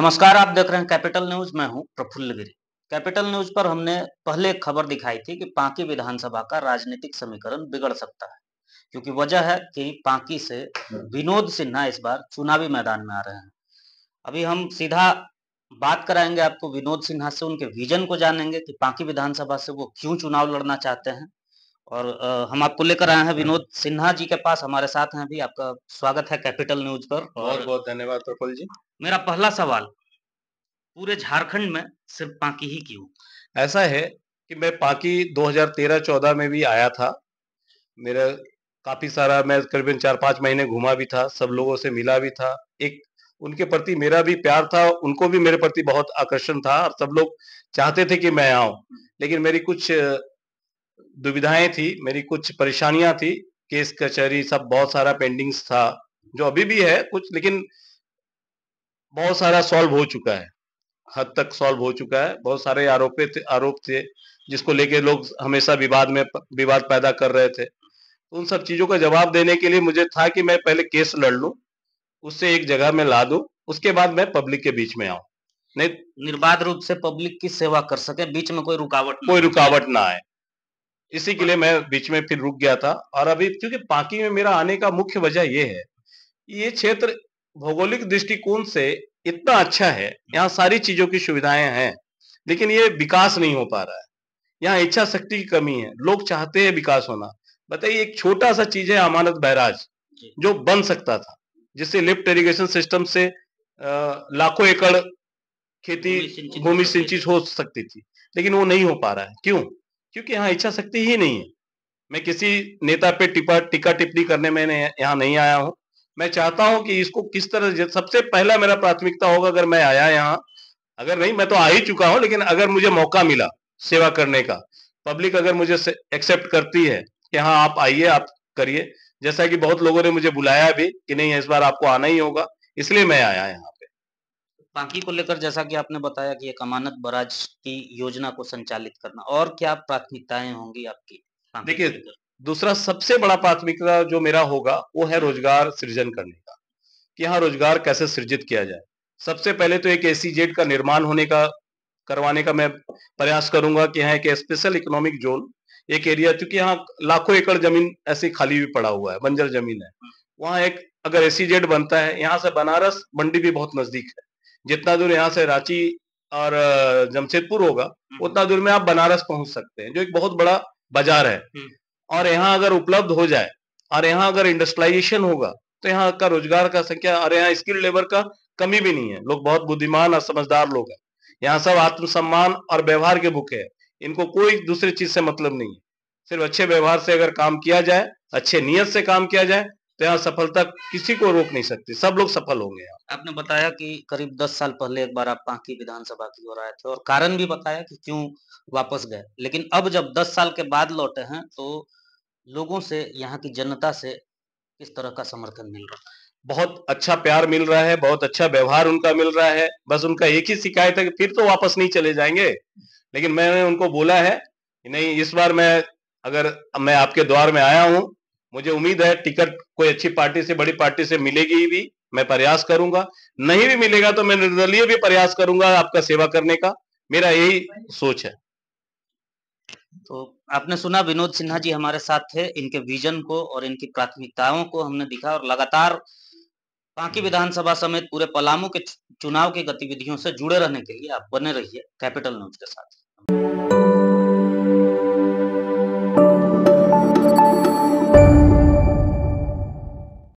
नमस्कार आप देख रहे हैं कैपिटल न्यूज मैं हूं प्रफुल्ल गिरी कैपिटल न्यूज पर हमने पहले खबर दिखाई थी कि पाकी विधानसभा का राजनीतिक समीकरण बिगड़ सकता है क्योंकि वजह है कि पाकी से विनोद सिन्हा इस बार चुनावी मैदान में आ रहे हैं अभी हम सीधा बात कराएंगे आपको विनोद सिन्हा से उनके विजन को जानेंगे कि पाकी विधानसभा से वो क्यों चुनाव लड़ना चाहते हैं और आ, हम आपको लेकर आए हैं हाँ। विनोद सिन्हा जी के पास हमारे साथ हैं अभी आपका स्वागत है कैपिटल न्यूज पर बहुत बहुत धन्यवाद प्रफुल जी मेरा पहला सवाल पूरे झारखंड में सिर्फ पाकी ही क्यों ऐसा है कि मैं पाकी 2013-14 में भी आया था मेरा काफी सारा मैं करीबन चार पांच महीने घूमा भी था सब लोगों से मिला भी था एक उनके प्रति मेरा भी प्यार था उनको भी मेरे प्रति बहुत आकर्षण था और सब लोग चाहते थे कि मैं आऊं लेकिन मेरी कुछ दुविधाएं थी मेरी कुछ परेशानियां थी केस कचहरी सब बहुत सारा पेंडिंग्स था जो अभी भी है कुछ लेकिन बहुत सारा सॉल्व हो चुका है हद तक सॉल्व हो चुका है बहुत सारे आरोपित आरोप थे जिसको लेके लोग हमेशा विवाद में विवाद पैदा कर रहे थे तो उन सब चीजों का जवाब देने के लिए मुझे था कि मैं पहले केस लड़ लू उससे एक जगह में ला दू उसके बाद मैं पब्लिक के बीच में आऊं नहीं निर्बाध रूप से पब्लिक की सेवा कर सके बीच में कोई रुकावट कोई रुकावट ना आए इसी के लिए मैं बीच में फिर रुक गया था और अभी क्योंकि पाकी में मेरा आने का मुख्य वजह यह है ये क्षेत्र भौगोलिक दृष्टिकोण से इतना अच्छा है यहाँ सारी चीजों की सुविधाएं हैं लेकिन ये विकास नहीं हो पा रहा है यहाँ इच्छा शक्ति की कमी है लोग चाहते हैं विकास होना बताइए एक छोटा सा चीज है अमानत बैराज जो बन सकता था जिससे लिफ्ट इरिगेशन सिस्टम से लाखों एकड़ खेती भूमि सिंचित हो सकती थी लेकिन वो नहीं हो पा रहा है क्यों क्योंकि यहाँ इच्छा शक्ति ही नहीं है मैं किसी नेता पे टिपा टिका टिप्पणी करने में यहाँ नहीं आया हूँ मैं चाहता हूँ कि इसको किस तरह सबसे पहला मेरा प्राथमिकता होगा अगर मैं आया यहाँ अगर नहीं मैं तो आ ही चुका हूँ लेकिन अगर मुझे मौका मिला सेवा करने का पब्लिक अगर मुझे एक्सेप्ट करती है कि हाँ आप आइए आप करिए जैसा कि बहुत लोगों ने मुझे बुलाया भी कि नहीं इस बार आपको आना ही होगा इसलिए मैं आया यहाँ बाकी को लेकर जैसा कि आपने बताया कि एक अमानत बराज की योजना को संचालित करना और क्या प्राथमिकताएं होंगी आपकी देखिए दूसरा सबसे बड़ा प्राथमिकता जो मेरा होगा वो है रोजगार सृजन करने का कि यहाँ रोजगार कैसे सृजित किया जाए सबसे पहले तो एक एसी जेड का निर्माण होने का करवाने का मैं प्रयास करूंगा कि यहाँ एक स्पेशल इकोनॉमिक जोन एक एरिया चूंकि यहाँ लाखों एकड़ जमीन ऐसी खाली भी पड़ा हुआ है बंजर जमीन है हाँ। वहाँ एक अगर एसी जेड बनता है यहाँ से बनारस मंडी भी बहुत नजदीक है जितना दूर यहाँ से रांची और जमशेदपुर होगा हम्म। उतना दूर में आप बनारस पहुंच सकते हैं जो एक बहुत बड़ा बाजार है हम्म। और यहाँ अगर उपलब्ध हो जाए और यहाँ अगर इंडस्ट्रियलाइजेशन होगा तो यहाँ का रोजगार का संख्या और यहाँ स्किल लेबर का कमी भी नहीं है लोग बहुत बुद्धिमान और समझदार लोग हैं यहाँ सब आत्मसम्मान और व्यवहार के भूखे हैं इनको कोई दूसरी चीज से मतलब नहीं है सिर्फ अच्छे व्यवहार से अगर काम किया जाए अच्छे नियत से काम किया जाए तो यहाँ सफलता किसी को रोक नहीं सकती सब लोग सफल होंगे आपने बताया कि करीब दस साल पहले एक बार आप पांकी विधानसभा की ओर आए थे और कारण भी बताया कि क्यों वापस गए लेकिन अब जब दस साल के बाद लौटे हैं तो लोगों से यहाँ की जनता से किस तरह का समर्थन मिल रहा है बहुत अच्छा प्यार मिल रहा है बहुत अच्छा व्यवहार उनका मिल रहा है बस उनका एक ही शिकायत है कि फिर तो वापस नहीं चले जाएंगे लेकिन मैंने उनको बोला है नहीं इस बार मैं अगर मैं आपके द्वार में आया हूँ मुझे उम्मीद है टिकट कोई अच्छी पार्टी से बड़ी पार्टी से मिलेगी भी मैं प्रयास करूंगा नहीं भी मिलेगा तो मैं निर्दलीय भी प्रयास करूंगा आपका सेवा करने का मेरा यही सोच है तो आपने सुना विनोद सिन्हा जी हमारे साथ थे इनके विजन को और इनकी प्राथमिकताओं को हमने दिखा और लगातार बाकी विधानसभा समेत पूरे पलामू के चुनाव की गतिविधियों से जुड़े रहने के लिए आप बने रहिए कैपिटल न्यूज के साथ